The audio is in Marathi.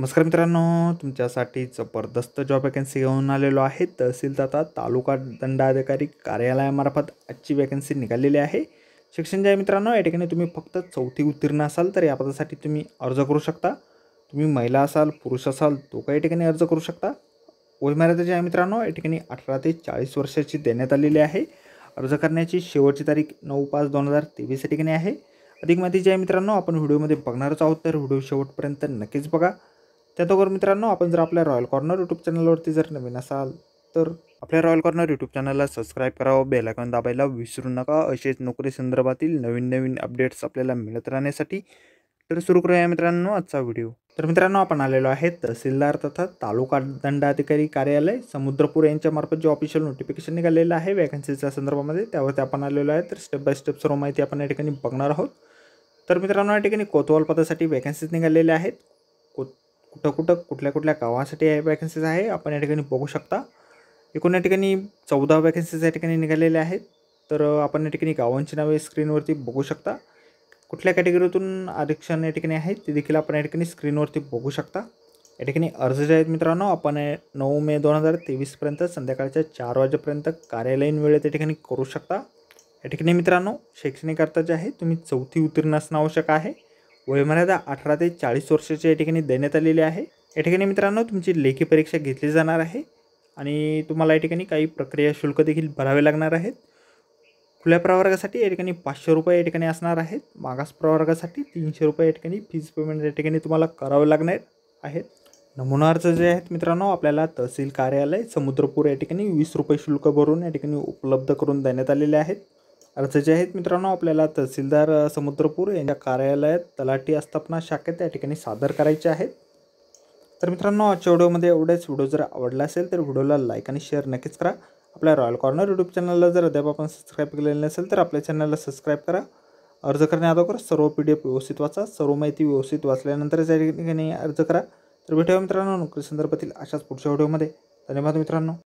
नमस्कार मित्रांनो तुमच्यासाठी जबरदस्त जॉब वॅकन्सी घेऊन आलेलो आहे तहसील तालुका दंडाधिकारी कार्यालयामार्फत आजची वॅकन्सी निघालेली आहे शिक्षण जे मित्रांनो या ठिकाणी तुम्ही फक्त चौथी उत्तीर्ण असाल तर या पदासाठी तुम्ही अर्ज करू शकता तुम्ही महिला असाल पुरुष असाल तो काही ठिकाणी अर्ज करू शकता वयमर्यादा जे आहे मित्रांनो या ठिकाणी अठरा ते चाळीस वर्षाची देण्यात आलेली आहे अर्ज करण्याची शेवटची तारीख नऊ पाच दोन हजार तेवीस या ठिकाणी आहे अधिक माहिती जी आहे मित्रांनो आपण व्हिडिओमध्ये बघणारच आहोत तर व्हिडिओ शेवटपर्यंत नक्कीच बघा त्या दोघं मित्रांनो आपण जर आपल्या रॉयल कॉर्नर यूट्यूब चॅनलवरती जर नवीन असाल तर आपल्या रॉयल कॉर्नर यूट्यूब चॅनलला सबस्क्राईब करावं बेलायकॉन दाबायला विसरू नका असेच नोकरी संदर्भातील नवीन नवीन अपडेट्स आपल्याला मिळत राहण्यासाठी तर सुरू करूया मित्रांनो आजचा व्हिडिओ तर मित्रांनो आपण आलेलो आहे तहसीलदार तथा तालुका दंडाधिकारी कार्यालय समुद्रपूर यांच्यामार्फत जे ऑफिशियल नोटिफिकेशन निघालेलं आहे वॅकन्सीच्या संदर्भामध्ये त्यावरती आपण आलेलो आहे तर स्टेप बाय स्टेप सर्व माहिती आपण या ठिकाणी बघणार आहोत तर मित्रांनो या ठिकाणी कोतवाल पदासाठी वॅकन्सीज निघालेल्या आहेत कोत कुठं कुठं कुठल्या कुठल्या गावासाठी वॅकन्सीज आहे आपण या ठिकाणी बघू शकता एकूण या ठिकाणी चौदा वॅकन्सीज या ठिकाणी निघालेल्या आहेत तर आपण या ठिकाणी गावांची नावे स्क्रीनवरती बघू शकता कुठल्या कॅटेगरीतून आरक्षण या ठिकाणी आहे ते देखील आपण या ठिकाणी स्क्रीनवरती बघू शकता या ठिकाणी अर्ज जे आहेत मित्रांनो आपण नऊ मे दोन हजार तेवीसपर्यंत संध्याकाळच्या चार वाजेपर्यंत कार्यालयीन वेळेत या ठिकाणी करू शकता या ठिकाणी मित्रांनो शैक्षणिक अर्थ जे आहे तुम्ही चौथी उत्तीर्ण असणं आवश्यक आहे वयमर्यादा अठरा ते चाळीस वर्षाच्या या ठिकाणी देण्यात आलेली आहे या ठिकाणी मित्रांनो तुमची लेखी परीक्षा घेतली जाणार आहे आणि तुम्हाला या ठिकाणी काही प्रक्रिया शुल्क देखील भरावे लागणार आहेत खुल्या प्रवर्गासाठी या ठिकाणी पाचशे रुपये या ठिकाणी असणार आहेत मागास प्रवर्गासाठी तीनशे रुपये या ठिकाणी फीज पेमेंट या ठिकाणी तुम्हाला करावे लागणार आहेत नमुना अर्ज जे आहेत मित्रांनो आपल्याला तहसील कार्यालय समुद्रपूर या ठिकाणी वीस रुपये शुल्क भरून या ठिकाणी उपलब्ध करून देण्यात आलेले आहेत अर्ज जे आहेत मित्रांनो आपल्याला तहसीलदार समुद्रपूर यांच्या कार्यालयात तलाठी आस्थापना शाखेत या ठिकाणी सादर करायचे आहेत तर मित्रांनो आजच्या व्हिडिओमध्ये एवढेच व्हिडिओ जर आवडला असेल तर व्हिडिओला लाईक आणि शेअर नक्कीच करा आपल्या रॉयल कॉर्नर यूट्यूब चॅनलला जर अद्याप आपण सबस्क्राईब केलेलं नसेल तर आपल्या चॅनलला सबस्क्राईब करा अर्ज करण्याअगोदर सर्व पी डी एफ व्यवस्थित वाचा सर्व माहिती व्यवस्थित वाचल्यानंतरच या ठिकाणी अर्ज करा तर भेटूया मित्रांनो नोकरी संदर्भातील अशाच पुढच्या व्हिडिओमध्ये धन्यवाद मित्रांनो